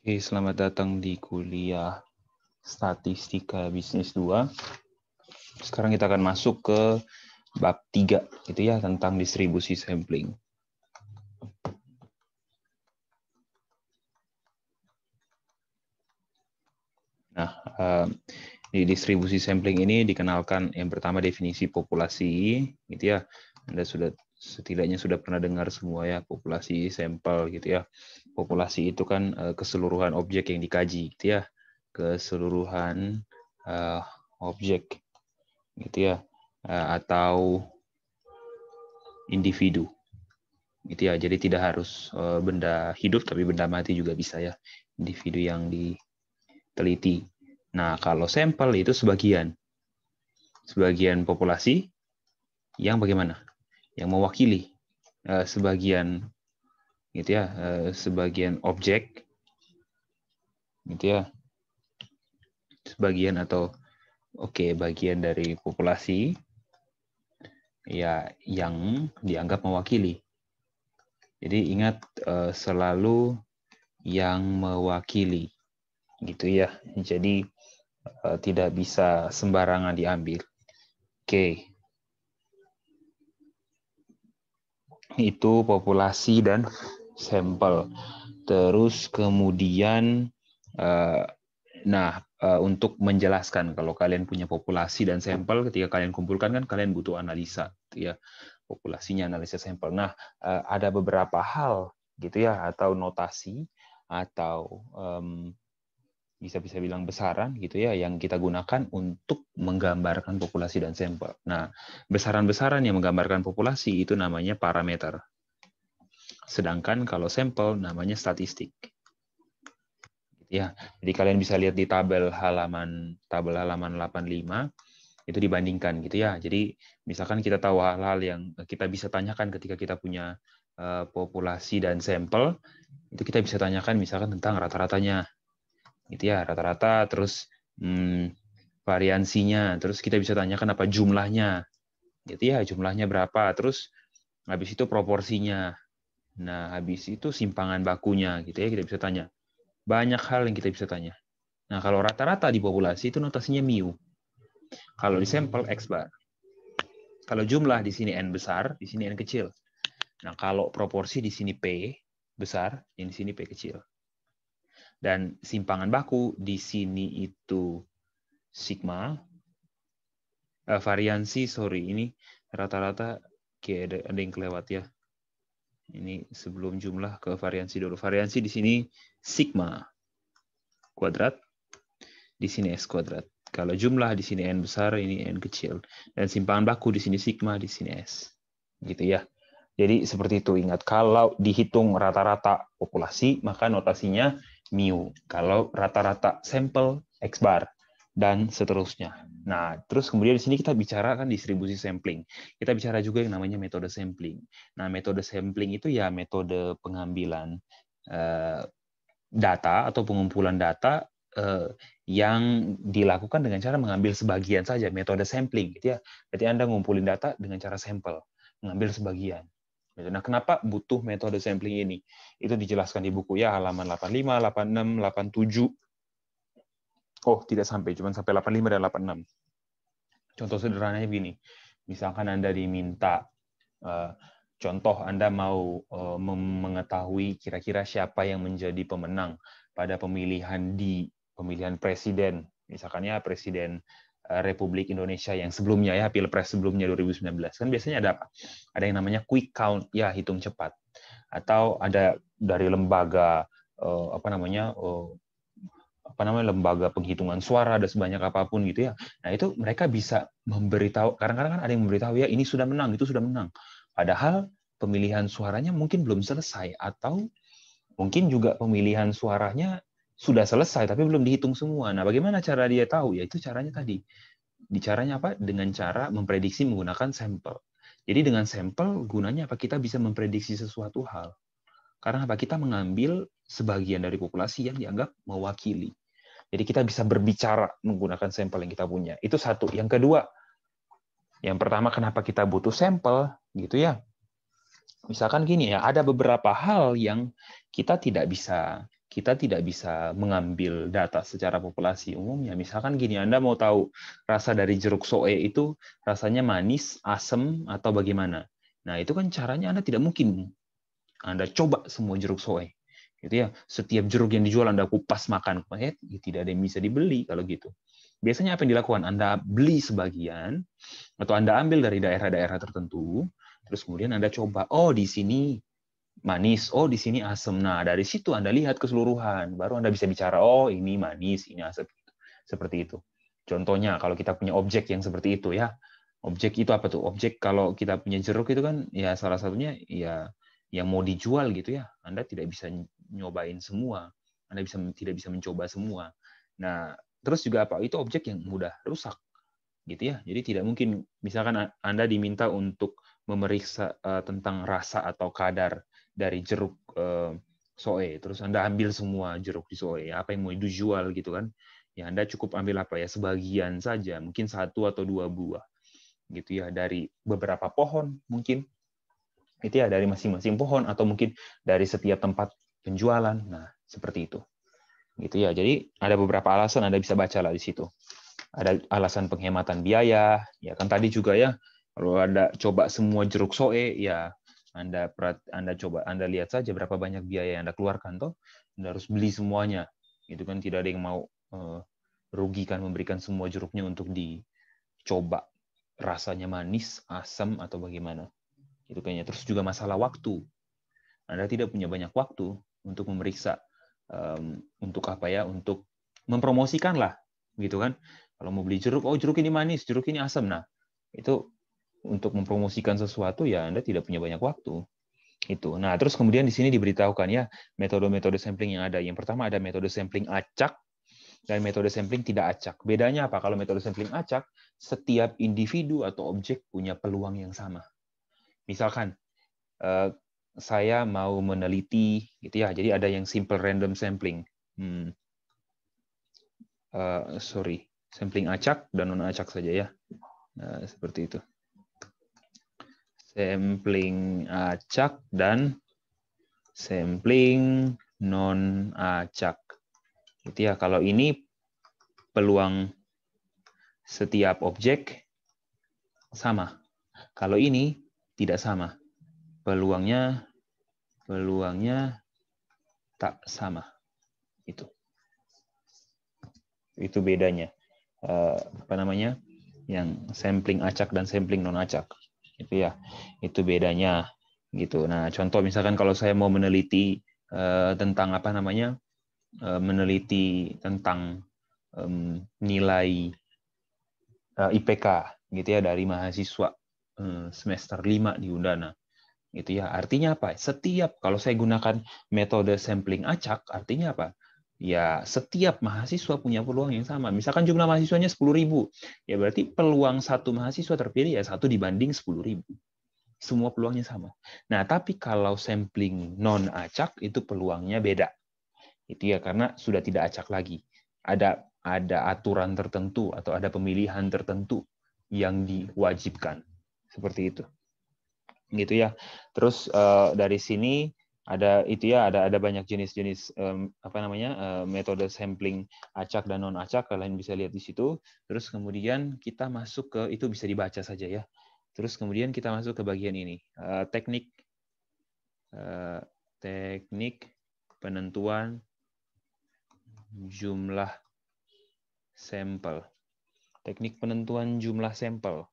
Oke, selamat datang di kuliah Statistika Bisnis 2. Sekarang kita akan masuk ke bab 3 gitu ya tentang distribusi sampling. Nah, eh, di distribusi sampling ini dikenalkan yang pertama definisi populasi gitu ya. Anda sudah setidaknya sudah pernah dengar semua ya populasi sampel gitu ya populasi itu kan uh, keseluruhan objek yang dikaji gitu ya keseluruhan uh, objek gitu ya uh, atau individu gitu ya jadi tidak harus uh, benda hidup tapi benda mati juga bisa ya individu yang diteliti nah kalau sampel itu sebagian sebagian populasi yang bagaimana yang mewakili uh, sebagian gitu ya eh, sebagian objek gitu ya sebagian atau oke okay, bagian dari populasi ya yang dianggap mewakili jadi ingat eh, selalu yang mewakili gitu ya jadi eh, tidak bisa sembarangan diambil oke okay. itu populasi dan sampel. Terus kemudian eh, Nah, eh, untuk menjelaskan kalau kalian punya populasi dan sampel, ketika kalian kumpulkan kan kalian butuh analisa, ya populasinya, analisa sampel. Nah, eh, ada beberapa hal gitu ya atau notasi atau um, bisa bisa bilang besaran gitu ya yang kita gunakan untuk menggambarkan populasi dan sampel. Nah, besaran-besaran yang menggambarkan populasi itu namanya parameter Sedangkan kalau sampel namanya statistik. Gitu ya, jadi kalian bisa lihat di tabel halaman tabel halaman 85 itu dibandingkan gitu ya. Jadi misalkan kita tahu hal-hal yang kita bisa tanyakan ketika kita punya eh, populasi dan sampel, itu kita bisa tanyakan misalkan tentang rata-ratanya. Gitu ya, rata-rata terus hmm, variansinya, terus kita bisa tanyakan apa jumlahnya. Gitu ya, jumlahnya berapa, terus habis itu proporsinya Nah, habis itu simpangan bakunya gitu ya kita bisa tanya. Banyak hal yang kita bisa tanya. Nah, kalau rata-rata di populasi itu notasinya mu. Kalau di sampel x bar. Kalau jumlah di sini n besar, di sini n kecil. Nah, kalau proporsi di sini p besar, yang di sini p kecil. Dan simpangan baku di sini itu sigma. Eh, variansi, sorry, ini rata-rata kayak ada, ada yang kelewat ya ini sebelum jumlah ke variansi dulu. Variansi di sini sigma kuadrat, di sini s kuadrat. Kalau jumlah di sini n besar, ini n kecil. Dan simpangan baku di sini sigma, di sini s. Gitu ya. Jadi seperti itu ingat kalau dihitung rata-rata populasi maka notasinya mu. Kalau rata-rata sampel x bar dan seterusnya. Nah, terus kemudian di sini kita bicara kan distribusi sampling. Kita bicara juga yang namanya metode sampling. Nah, metode sampling itu ya metode pengambilan eh, data atau pengumpulan data eh, yang dilakukan dengan cara mengambil sebagian saja, metode sampling gitu ya. Jadi Anda ngumpulin data dengan cara sampel, mengambil sebagian. Nah, kenapa butuh metode sampling ini? Itu dijelaskan di buku ya halaman 85, 86, 87 oh tidak sampai, cuma sampai 85 dan 86. Contoh sederhananya begini, misalkan Anda diminta, eh, contoh Anda mau eh, mengetahui kira-kira siapa yang menjadi pemenang pada pemilihan di pemilihan presiden, misalkannya presiden eh, Republik Indonesia yang sebelumnya ya pilpres sebelumnya 2019 kan biasanya ada apa? Ada yang namanya quick count ya hitung cepat atau ada dari lembaga apa namanya apa namanya lembaga penghitungan suara ada sebanyak apapun gitu ya. Nah itu mereka bisa memberitahu. Kadang-kadang kan ada yang memberitahu ya ini sudah menang, itu sudah menang. Padahal pemilihan suaranya mungkin belum selesai atau mungkin juga pemilihan suaranya sudah selesai tapi belum dihitung semua. Nah bagaimana cara dia tahu? Ya itu caranya tadi. caranya apa? Dengan cara memprediksi menggunakan sampel. Jadi dengan sampel gunanya apa kita bisa memprediksi sesuatu hal. Karena apa kita mengambil sebagian dari populasi yang dianggap mewakili. Jadi kita bisa berbicara menggunakan sampel yang kita punya. Itu satu. Yang kedua, yang pertama kenapa kita butuh sampel gitu ya? Misalkan gini ya, ada beberapa hal yang kita tidak bisa kita tidak bisa mengambil data secara populasi umumnya. Misalkan gini, Anda mau tahu rasa dari jeruk soe itu rasanya manis, asem, atau bagaimana. Nah, itu kan caranya Anda tidak mungkin. Anda coba semua jeruk soe gitu ya setiap jeruk yang dijual anda kupas makan eh, ya tidak ada yang bisa dibeli kalau gitu biasanya apa yang dilakukan anda beli sebagian atau anda ambil dari daerah-daerah tertentu terus kemudian anda coba oh di sini manis oh di sini asam nah dari situ anda lihat keseluruhan baru anda bisa bicara oh ini manis ini asam seperti itu contohnya kalau kita punya objek yang seperti itu ya objek itu apa tuh objek kalau kita punya jeruk itu kan ya salah satunya ya yang mau dijual gitu ya Anda tidak bisa nyobain semua, Anda bisa tidak bisa mencoba semua. Nah, terus juga apa? Itu objek yang mudah rusak gitu ya. Jadi tidak mungkin misalkan Anda diminta untuk memeriksa uh, tentang rasa atau kadar dari jeruk uh, soe, terus Anda ambil semua jeruk di soe, apa yang mau dijual gitu kan. Ya Anda cukup ambil apa ya sebagian saja, mungkin satu atau dua buah gitu ya dari beberapa pohon mungkin itu ya dari masing-masing pohon atau mungkin dari setiap tempat penjualan. Nah, seperti itu. Gitu ya. Jadi ada beberapa alasan Anda bisa baca lah di situ. Ada alasan penghematan biaya, ya kan tadi juga ya kalau Anda coba semua jeruk soe ya Anda Anda coba Anda lihat saja berapa banyak biaya yang Anda keluarkan toh. Anda harus beli semuanya. Itu kan tidak ada yang mau rugi eh, rugikan memberikan semua jeruknya untuk dicoba rasanya manis, asam atau bagaimana. Itu kayaknya terus juga masalah waktu. Anda tidak punya banyak waktu, untuk memeriksa um, untuk apa ya untuk mempromosikan lah gitu kan kalau mau beli jeruk oh jeruk ini manis jeruk ini asam nah itu untuk mempromosikan sesuatu ya anda tidak punya banyak waktu itu nah terus kemudian di sini diberitahukan ya metode-metode sampling yang ada yang pertama ada metode sampling acak dan metode sampling tidak acak bedanya apa kalau metode sampling acak setiap individu atau objek punya peluang yang sama misalkan eh, saya mau meneliti gitu ya. Jadi ada yang simple random sampling. Hmm. Uh, sorry, sampling acak dan non acak saja ya. uh, seperti itu. Sampling acak dan sampling non acak. Gitu ya. Kalau ini peluang setiap objek sama. Kalau ini tidak sama peluangnya peluangnya tak sama. Itu. Itu bedanya. Eh, apa namanya? Yang sampling acak dan sampling non acak. Itu ya. Itu bedanya gitu. Nah, contoh misalkan kalau saya mau meneliti eh, tentang apa namanya? Eh, meneliti tentang nilai IPK gitu ya dari mahasiswa semester 5 di Undana. Itu ya, artinya apa? Setiap kalau saya gunakan metode sampling acak, artinya apa? Ya, setiap mahasiswa punya peluang yang sama. Misalkan jumlah mahasiswanya 10.000, ya berarti peluang satu mahasiswa terpilih ya satu dibanding 10.000. Semua peluangnya sama. Nah, tapi kalau sampling non acak itu peluangnya beda. Itu ya karena sudah tidak acak lagi. Ada ada aturan tertentu atau ada pemilihan tertentu yang diwajibkan. Seperti itu gitu ya. Terus uh, dari sini ada itu ya ada ada banyak jenis-jenis um, apa namanya uh, metode sampling acak dan non acak kalian bisa lihat di situ terus kemudian kita masuk ke itu bisa dibaca saja ya terus kemudian kita masuk ke bagian ini uh, teknik uh, teknik penentuan jumlah sampel teknik penentuan jumlah sampel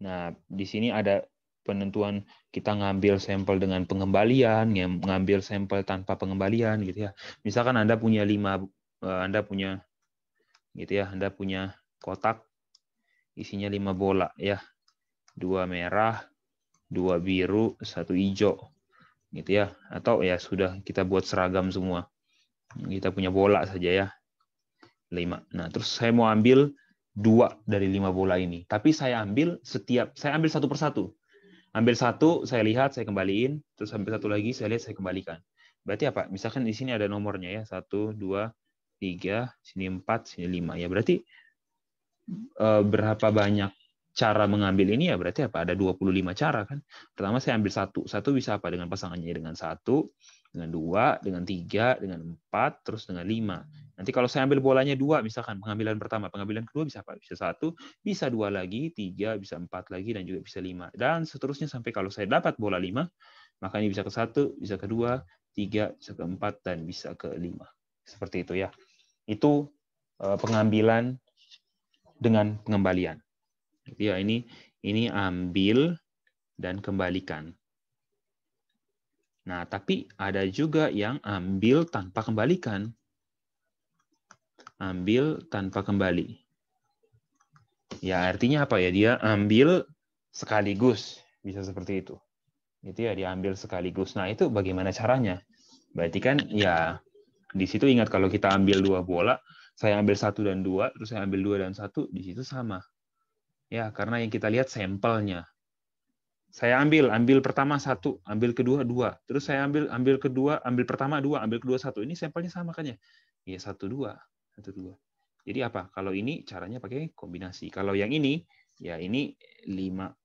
Nah, di sini ada penentuan kita ngambil sampel dengan pengembalian, ngambil sampel tanpa pengembalian gitu ya. Misalkan Anda punya lima, eh, Anda punya gitu ya, Anda punya kotak isinya lima bola ya. Dua merah, dua biru, satu hijau gitu ya. Atau ya sudah kita buat seragam semua. Kita punya bola saja ya. lima. Nah, terus saya mau ambil dua dari lima bola ini. Tapi saya ambil setiap, saya ambil satu persatu. Ambil satu, saya lihat, saya kembaliin, terus ambil satu lagi, saya lihat, saya kembalikan. Berarti apa? Misalkan di sini ada nomornya ya, satu, dua, tiga, sini empat, sini lima. Ya berarti eh, berapa banyak cara mengambil ini ya berarti apa? Ada 25 cara kan. Pertama saya ambil satu. Satu bisa apa? Dengan pasangannya dengan satu, dengan dua, dengan tiga, dengan empat, terus dengan lima. Nanti kalau saya ambil bolanya dua, misalkan pengambilan pertama, pengambilan kedua bisa apa? Bisa satu, bisa dua lagi, tiga, bisa empat lagi, dan juga bisa lima. Dan seterusnya sampai kalau saya dapat bola lima, maka ini bisa ke satu, bisa ke dua, tiga, bisa ke empat, dan bisa ke lima. Seperti itu ya. Itu eh, pengambilan dengan pengembalian. Ya, ini ini ambil dan kembalikan. Nah, tapi ada juga yang ambil tanpa kembalikan ambil tanpa kembali. Ya artinya apa ya? Dia ambil sekaligus, bisa seperti itu. Itu ya diambil sekaligus. Nah itu bagaimana caranya? Berarti kan ya di situ ingat kalau kita ambil dua bola, saya ambil satu dan dua, terus saya ambil dua dan satu, di situ sama. Ya karena yang kita lihat sampelnya. Saya ambil, ambil pertama satu, ambil kedua dua, terus saya ambil, ambil kedua, ambil pertama dua, ambil kedua satu. Ini sampelnya sama kan ya? Iya satu dua satu dua. Jadi apa? Kalau ini caranya pakai kombinasi. Kalau yang ini, ya ini 5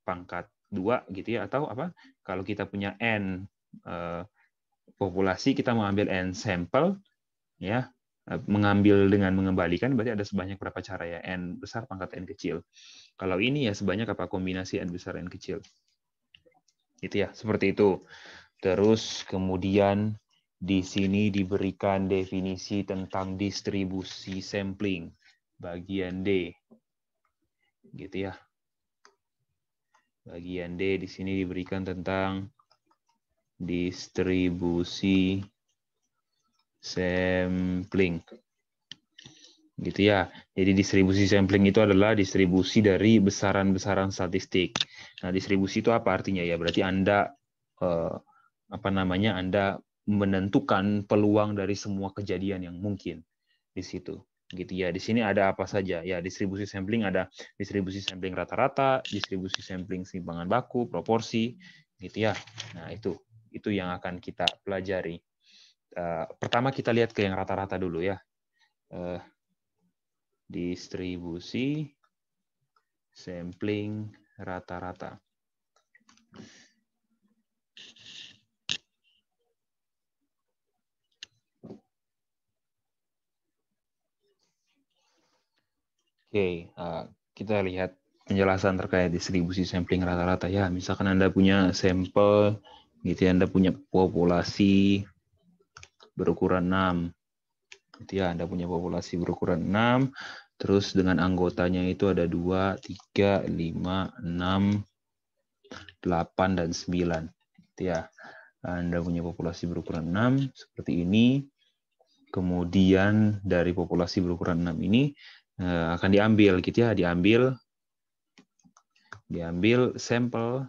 pangkat 2 gitu ya. Atau apa? Kalau kita punya N eh, populasi, kita mengambil N sampel, ya eh, mengambil dengan mengembalikan berarti ada sebanyak berapa cara ya n besar pangkat n kecil. Kalau ini ya sebanyak apa kombinasi n besar n kecil. Itu ya, seperti itu. Terus kemudian di sini diberikan definisi tentang distribusi sampling bagian D. Gitu ya. Bagian D di sini diberikan tentang distribusi sampling. Gitu ya. Jadi distribusi sampling itu adalah distribusi dari besaran-besaran statistik. Nah, distribusi itu apa artinya ya? Berarti Anda eh, apa namanya? Anda menentukan peluang dari semua kejadian yang mungkin di situ gitu ya di sini ada apa saja ya distribusi sampling ada distribusi sampling rata-rata distribusi sampling simpangan baku proporsi gitu ya nah itu itu yang akan kita pelajari uh, pertama kita lihat ke yang rata-rata dulu ya uh, distribusi sampling rata-rata Oke, uh, kita lihat penjelasan terkait distribusi sampling rata-rata ya. Misalkan Anda punya sampel, gitu ya, Anda punya populasi berukuran 6. Gitu ya, Anda punya populasi berukuran 6, terus dengan anggotanya itu ada 2, 3, 5, 6, 8, dan 9. Gitu ya. Anda punya populasi berukuran 6 seperti ini. Kemudian dari populasi berukuran 6 ini Eh, akan diambil gitu ya, diambil diambil sampel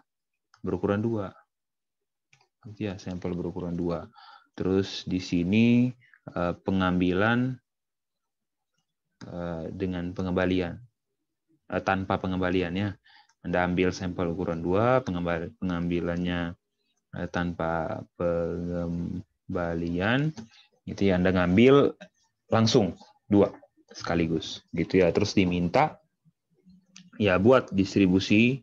berukuran dua, gitu ya, sampel berukuran dua. Terus di sini eh, pengambilan eh, dengan pengembalian tanpa pengembaliannya. Anda ambil sampel ukuran dua pengambilannya tanpa pengembalian, itu ya Anda ngambil langsung dua sekaligus gitu ya terus diminta ya buat distribusi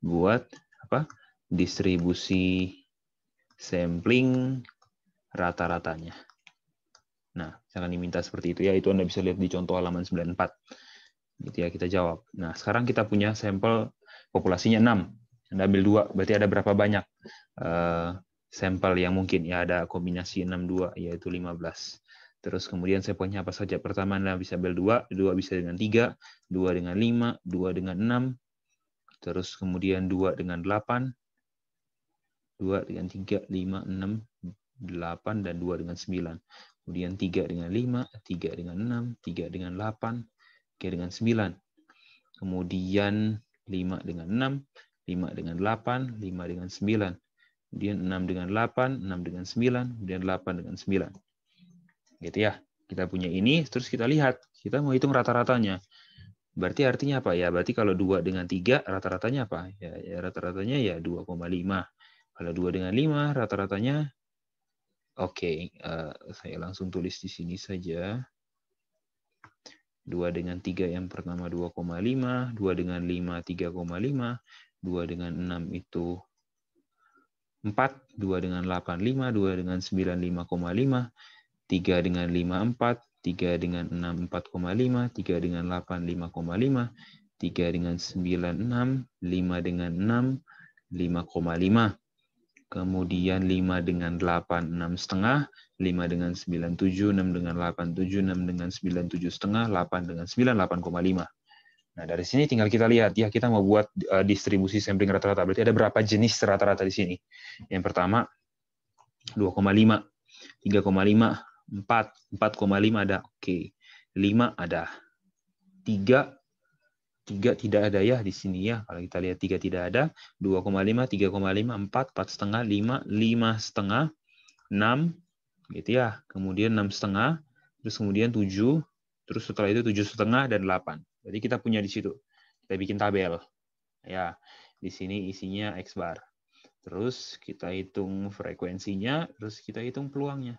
buat apa distribusi sampling rata-ratanya nah jangan diminta seperti itu ya itu anda bisa lihat di contoh halaman 94 gitu ya kita jawab nah sekarang kita punya sampel populasinya 6 anda ambil dua berarti ada berapa banyak uh, sampel yang mungkin ya ada kombinasi 62 yaitu 15 Terus kemudian saya sequence apa saja. Pertama adalah bisa bel 2, 2 bisa dengan 3, 2 dengan 5, 2 dengan 6, terus kemudian 2 dengan 8, 2 dengan 3, 5, 6, 8, dan 2 dengan 9. Kemudian 3 dengan 5, 3 dengan 6, 3 dengan 8, 3 dengan 9. Kemudian 5 dengan 6, 5 dengan 8, 5 dengan 9. Kemudian 6 dengan 8, 6 dengan 9, kemudian 8 dengan 9 gitu ya. Kita punya ini, terus kita lihat, kita mau hitung rata-ratanya. Berarti artinya apa? Ya, berarti kalau 2 dengan 3, rata-ratanya apa? Ya, ya rata-ratanya ya 2,5. Kalau 2 dengan 5, rata-ratanya Oke, okay, uh, eh, saya langsung tulis di sini saja. 2 dengan 3 yang pertama 2,5, 2 dengan 5 3,5, 2 dengan 6 itu 4, 2 dengan 8 5, 2 dengan 9 5,5, 3 dengan 5, 4, 3 dengan 6, 4,5, 3 dengan 8, 5,5, 3 dengan 9, 6, 5 dengan 6, 5,5. Kemudian 5 dengan 8, 6 setengah, 5 dengan 9, 7, 6 dengan 8, 7, 6 dengan 9, 7 setengah, 8 dengan 9, 8,5. Nah, dari sini tinggal kita lihat ya, kita mau buat uh, distribusi sampling rata-rata. Berarti ada berapa jenis rata-rata di sini? Yang pertama 2,5, 3,5, 4,5, 4, 4,5 ada. Oke. 5 ada. 3 3 tidak ada ya di sini ya. Kalau kita lihat 3 tidak ada, 2,5, 3,5, 4, 4 setengah, 5, 5 setengah, 6 gitu ya. Kemudian 6 setengah, terus kemudian 7, terus setelah itu 7 setengah dan 8. Jadi kita punya di situ. Kita bikin tabel. Ya. Di sini isinya X bar. Terus kita hitung frekuensinya, terus kita hitung peluangnya.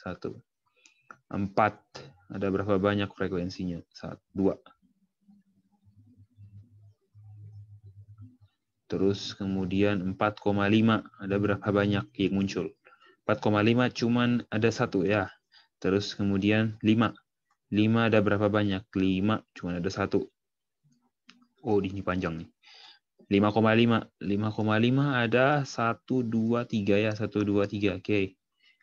Satu. Empat. Ada berapa banyak frekuensinya? Satu. Dua. Terus kemudian 4,5 ada berapa banyak yang muncul? 4,5 cuman ada satu ya. Terus kemudian 5. 5 ada berapa banyak? 5 cuman ada satu. Oh, ini panjang nih. 5,5. 5,5 ada 1, 2, 3 ya. 1, 2, 3. Oke. Okay.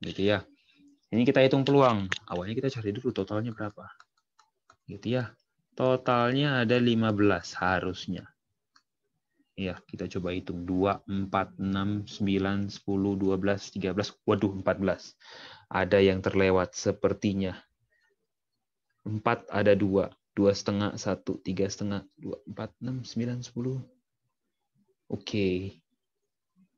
gitu ya. Ini kita hitung peluang. Awalnya kita cari dulu totalnya berapa. Gitu ya. Totalnya ada 15 harusnya. Ya, kita coba hitung 2 4 6 9 10 12 13. Waduh, 14. Ada yang terlewat sepertinya. 4 ada 2, 2 setengah, 1, 3 setengah, 2 4 6 9 10. Oke. Okay.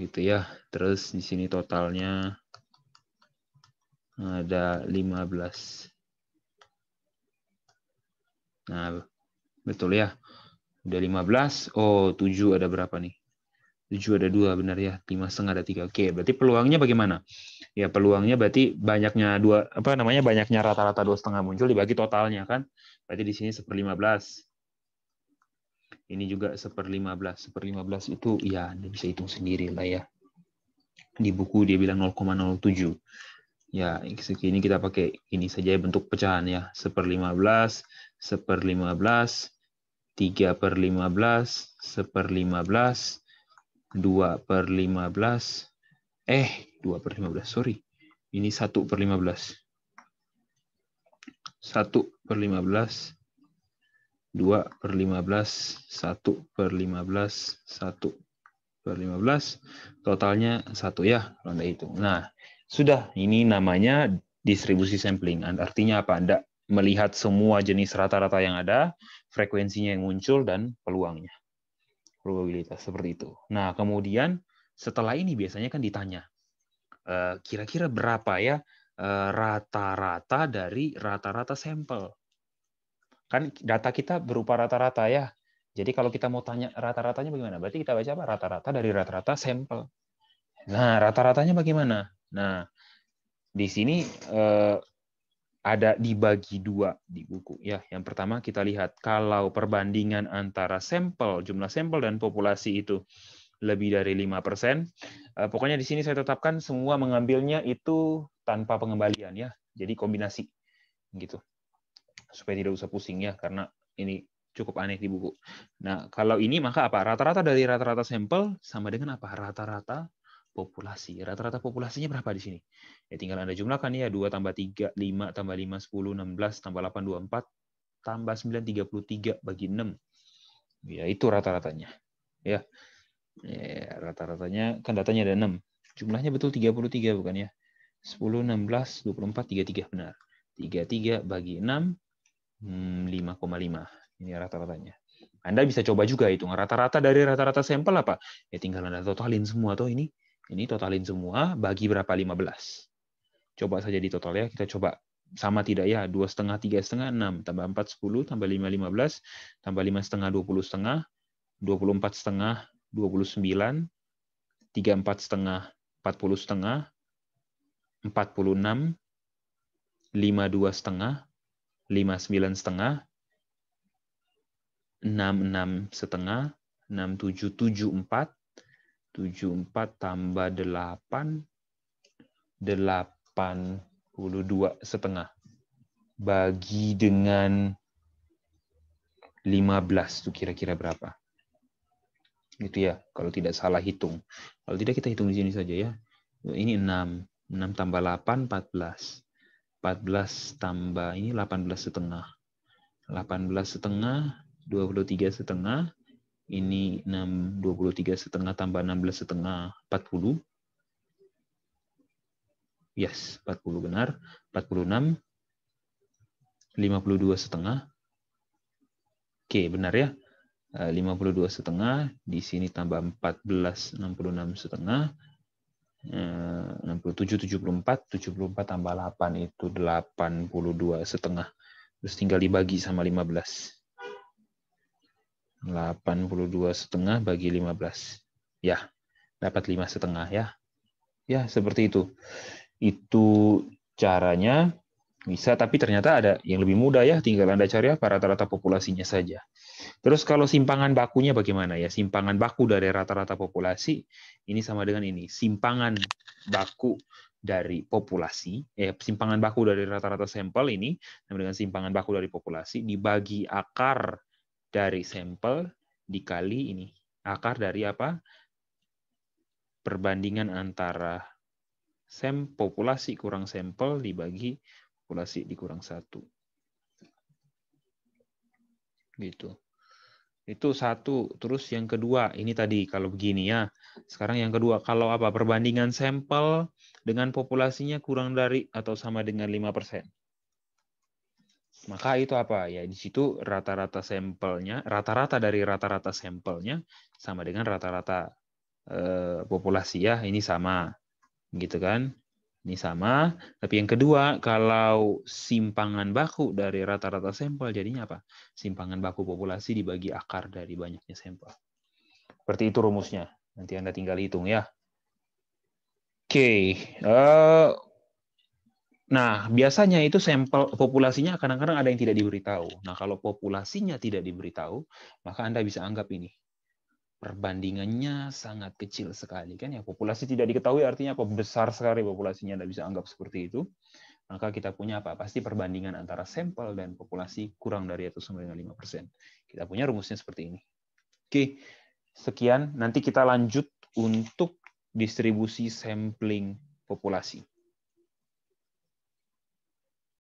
gitu ya. Terus di sini totalnya ada 15. Nah, betul ya. Udah 15. Oh, 7 ada berapa nih? 7 ada 2 benar ya. 5 setengah ada 3. Oke, berarti peluangnya bagaimana? Ya, peluangnya berarti banyaknya dua apa namanya? banyaknya rata-rata dua setengah muncul dibagi totalnya kan. Berarti di sini 1/15. Ini juga seper 15. Seper 15 itu ya Anda bisa hitung sendiri lah ya. Di buku dia bilang 0,07. Ya, ini kita pakai ini saja ya bentuk pecahan ya. Seper 15, seper 15, 3 per 15, seper 15, 2 per 15, eh 2 per 15, sorry. Ini 1 per 15. 1 per 15, 2 per 15, 1 per 15, 1 per 15. Totalnya 1 ya ronde itu. Nah, sudah. Ini namanya distribusi sampling. Artinya apa? Anda melihat semua jenis rata-rata yang ada, frekuensinya yang muncul, dan peluangnya. Probabilitas seperti itu. Nah, kemudian setelah ini biasanya kan ditanya, eh, kira-kira berapa ya eh, rata-rata dari rata-rata sampel? Kan data kita berupa rata-rata ya. Jadi kalau kita mau tanya rata-ratanya bagaimana? Berarti kita baca apa? Rata-rata dari rata-rata sampel. Nah, rata-ratanya bagaimana? Nah, di sini eh, ada dibagi dua di buku ya. Yang pertama kita lihat kalau perbandingan antara sampel, jumlah sampel dan populasi itu lebih dari 5%, eh, pokoknya di sini saya tetapkan semua mengambilnya itu tanpa pengembalian ya. Jadi kombinasi gitu supaya tidak usah pusing ya karena ini cukup aneh di buku. Nah, kalau ini maka apa? Rata-rata dari rata-rata sampel sama dengan apa? Rata-rata populasi. Rata-rata populasinya berapa di sini? Ya tinggal Anda jumlahkan ya 2 tambah 3, 5 tambah 5, 10, 16 tambah 8, 24 tambah 9, 33 bagi 6. Ya itu rata-ratanya. Ya. ya rata-ratanya kan datanya ada 6. Jumlahnya betul 33 bukan ya? 10, 16, 24, 33 benar. 33 bagi 6 5,5. Hmm, ini rata-ratanya. Anda bisa coba juga hitung rata-rata dari rata-rata sampel apa? Ya tinggal Anda totalin semua tuh ini. Ini totalin semua bagi berapa 15. Coba saja di total ya, kita coba sama tidak ya dua setengah tiga setengah enam tambah empat sepuluh tambah lima lima belas tambah lima setengah dua puluh setengah dua puluh empat setengah dua puluh sembilan tiga empat setengah empat puluh setengah empat puluh enam lima dua setengah lima 59 setengah, enam 66 setengah, tujuh empat tambah delapan delapan puluh dua setengah. Bagi dengan 15 itu kira-kira berapa? itu ya, kalau tidak salah hitung. Kalau tidak kita hitung di sini saja ya. Ini enam enam tambah delapan empat belas 14 tambah ini 18 setengah. 18 setengah, 23 setengah, ini 6, 23 setengah tambah 16 setengah, 40. Yes, 40 benar. 46, 52 setengah. Oke, benar ya. 52 eh, setengah, di sini tambah 14, 66 setengah, 67, 74, 74 tambah 8 itu 82 setengah. Terus tinggal dibagi sama 15. 82 setengah bagi 15. Ya, dapat 5 setengah ya. Ya, seperti itu. Itu caranya bisa, tapi ternyata ada yang lebih mudah ya, tinggal Anda cari apa rata-rata populasinya saja. Terus kalau simpangan bakunya bagaimana ya? Simpangan baku dari rata-rata populasi ini sama dengan ini, simpangan baku dari populasi, eh simpangan baku dari rata-rata sampel ini sama dengan simpangan baku dari populasi dibagi akar dari sampel dikali ini. Akar dari apa? Perbandingan antara sem populasi kurang sampel dibagi kalkulasi dikurang satu. Gitu. Itu satu. Terus yang kedua, ini tadi kalau begini ya. Sekarang yang kedua, kalau apa? Perbandingan sampel dengan populasinya kurang dari atau sama dengan 5%. Maka itu apa? Ya, di situ rata-rata sampelnya, rata-rata dari rata-rata sampelnya sama dengan rata-rata eh, populasi ya, ini sama. Gitu kan? Ini sama, tapi yang kedua, kalau simpangan baku dari rata-rata sampel, jadinya apa? Simpangan baku populasi dibagi akar dari banyaknya sampel. Seperti itu rumusnya. Nanti Anda tinggal hitung ya. Oke. Uh, nah, biasanya itu sampel populasinya kadang-kadang ada yang tidak diberitahu. Nah, kalau populasinya tidak diberitahu, maka Anda bisa anggap ini perbandingannya sangat kecil sekali kan ya populasi tidak diketahui artinya apa besar sekali populasinya tidak bisa anggap seperti itu maka kita punya apa pasti perbandingan antara sampel dan populasi kurang dari atau sama dengan persen kita punya rumusnya seperti ini oke sekian nanti kita lanjut untuk distribusi sampling populasi